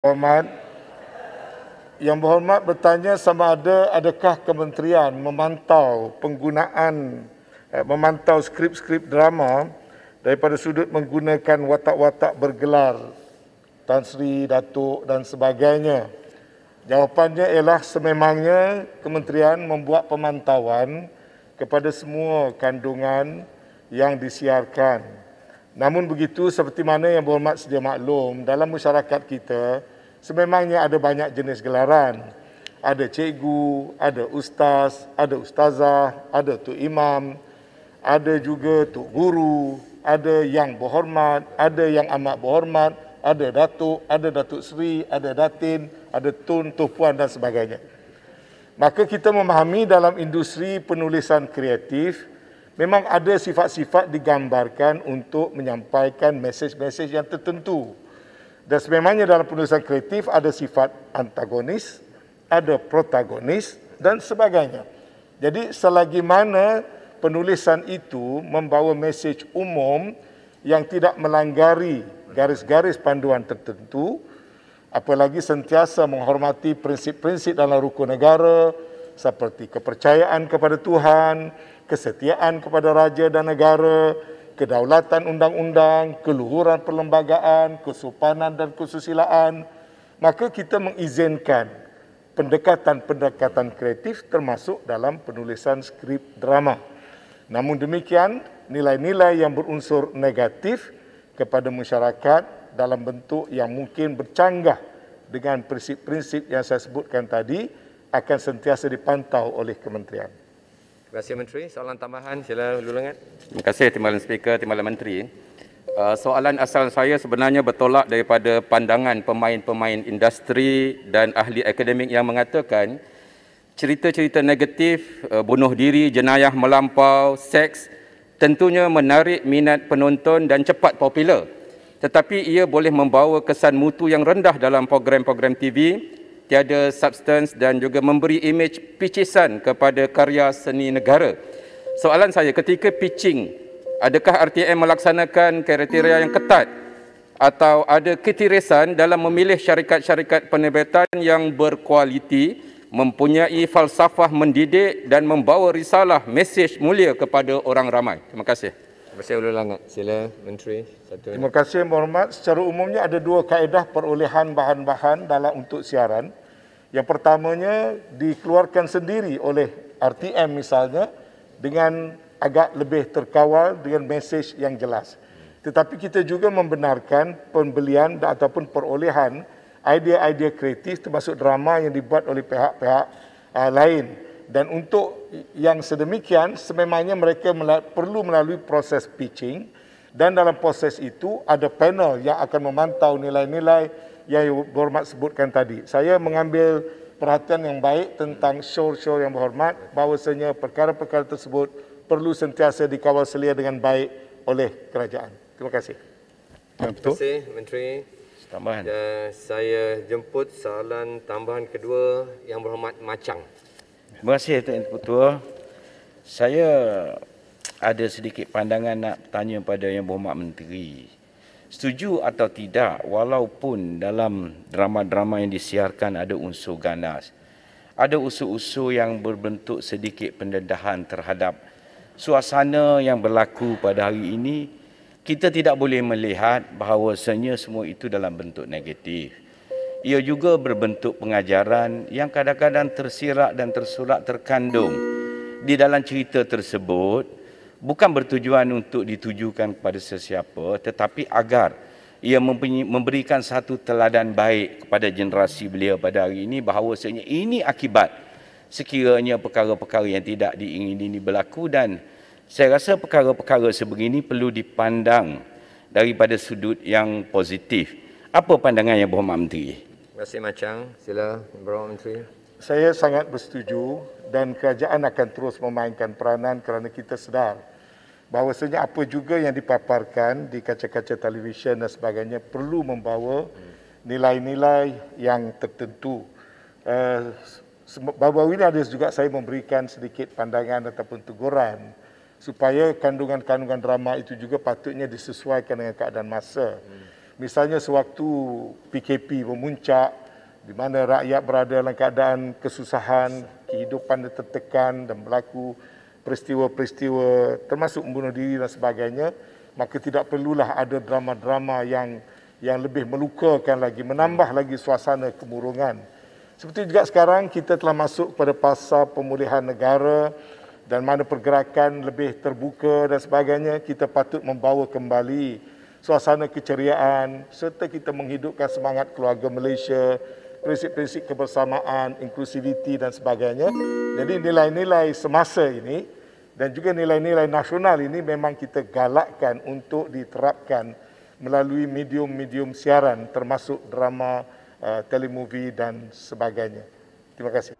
berhormat yang berhormat bertanya sama ada adakah kementerian memantau penggunaan eh, memantau skrip-skrip drama daripada sudut menggunakan watak-watak bergelar Tan Sri, Datuk dan sebagainya. Jawapannya ialah sememangnya kementerian membuat pemantauan kepada semua kandungan yang disiarkan. Namun begitu, seperti mana yang berhormat sedia maklum, dalam masyarakat kita, sememangnya ada banyak jenis gelaran. Ada cikgu, ada ustaz, ada ustazah, ada tu imam, ada juga tu guru, ada yang berhormat, ada yang amat berhormat, ada datuk, ada datuk seri, ada datin, ada tun, tu puan dan sebagainya. Maka kita memahami dalam industri penulisan kreatif, memang ada sifat-sifat digambarkan untuk menyampaikan mesej-mesej yang tertentu. Dan sememangnya dalam penulisan kreatif ada sifat antagonis, ada protagonis dan sebagainya. Jadi selagi mana penulisan itu membawa mesej umum yang tidak melanggari garis-garis panduan tertentu, apalagi sentiasa menghormati prinsip-prinsip dalam rukun negara, seperti kepercayaan kepada Tuhan, kesetiaan kepada raja dan negara, kedaulatan undang-undang, keluhuran perlembagaan, kesopanan dan kesusilaan, maka kita mengizinkan pendekatan-pendekatan kreatif termasuk dalam penulisan skrip drama. Namun demikian, nilai-nilai yang berunsur negatif kepada masyarakat dalam bentuk yang mungkin bercanggah dengan prinsip-prinsip yang saya sebutkan tadi akan sentiasa dipantau oleh kementerian. Terima kasih Menteri. Soalan tambahan sila lulungan. Terima kasih Timbalan Speaker, Timbalan Menteri. Uh, soalan asal saya sebenarnya bertolak daripada pandangan pemain-pemain industri dan ahli akademik yang mengatakan cerita-cerita negatif, uh, bunuh diri, jenayah melampau, seks tentunya menarik minat penonton dan cepat popular. Tetapi ia boleh membawa kesan mutu yang rendah dalam program-program TV tiada substance dan juga memberi image picisan kepada karya seni negara. Soalan saya ketika pitching, adakah RTM melaksanakan kriteria yang ketat atau ada ketirisan dalam memilih syarikat-syarikat penerbitan yang berkualiti, mempunyai falsafah mendidik dan membawa risalah mesej mulia kepada orang ramai? Terima kasih. Terima kasih Ulu Langat. Sila Menteri. Satu. Terima kasih Muhammad. Secara umumnya ada dua kaedah perolehan bahan-bahan dalam untuk siaran. Yang pertamanya dikeluarkan sendiri oleh RTM misalnya dengan agak lebih terkawal dengan mesej yang jelas. Tetapi kita juga membenarkan pembelian ataupun perolehan idea-idea kreatif termasuk drama yang dibuat oleh pihak-pihak uh, lain. Dan untuk yang sedemikian, sememangnya mereka mel- perlu melalui proses pitching dan dalam proses itu ada panel yang akan memantau nilai-nilai yang berhormat sebutkan tadi. Saya mengambil perhatian yang baik tentang show show yang berhormat bahawasanya perkara-perkara tersebut perlu sentiasa dikawal selia dengan baik oleh kerajaan. Terima kasih. Ya, Terima kasih Menteri. Tambahan. Dan ya, saya jemput soalan tambahan kedua yang berhormat Macang. Terima kasih Tuan Ketua. Saya ada sedikit pandangan nak tanya kepada yang berhormat Menteri setuju atau tidak walaupun dalam drama-drama yang disiarkan ada unsur ganas ada usul-usul yang berbentuk sedikit pendedahan terhadap suasana yang berlaku pada hari ini kita tidak boleh melihat bahawasanya semua itu dalam bentuk negatif ia juga berbentuk pengajaran yang kadang-kadang tersirat dan tersurat terkandung di dalam cerita tersebut bukan bertujuan untuk ditujukan kepada sesiapa tetapi agar ia memberikan satu teladan baik kepada generasi belia pada hari ini bahawa sebenarnya ini akibat sekiranya perkara-perkara yang tidak diingini ini berlaku dan saya rasa perkara-perkara sebegini perlu dipandang daripada sudut yang positif. Apa pandangan yang Berhormat Menteri? Terima kasih Macang. Sila Berhormat Menteri saya sangat bersetuju dan kerajaan akan terus memainkan peranan kerana kita sedar bahawasanya apa juga yang dipaparkan di kaca-kaca televisyen dan sebagainya perlu membawa nilai-nilai yang tertentu. Eh, baru-baru ini ada juga saya memberikan sedikit pandangan ataupun teguran supaya kandungan-kandungan drama itu juga patutnya disesuaikan dengan keadaan masa. Hmm. Misalnya sewaktu PKP memuncak, di mana rakyat berada dalam keadaan kesusahan, kehidupan tertekan dan berlaku peristiwa-peristiwa termasuk membunuh diri dan sebagainya, maka tidak perlulah ada drama-drama yang yang lebih melukakan lagi, menambah lagi suasana kemurungan. Seperti juga sekarang kita telah masuk pada fasa pemulihan negara dan mana pergerakan lebih terbuka dan sebagainya, kita patut membawa kembali suasana keceriaan serta kita menghidupkan semangat keluarga Malaysia prinsip-prinsip kebersamaan, inklusiviti dan sebagainya. Jadi nilai-nilai semasa ini dan juga nilai-nilai nasional ini memang kita galakkan untuk diterapkan melalui medium-medium siaran termasuk drama, uh, telemovie dan sebagainya. Terima kasih.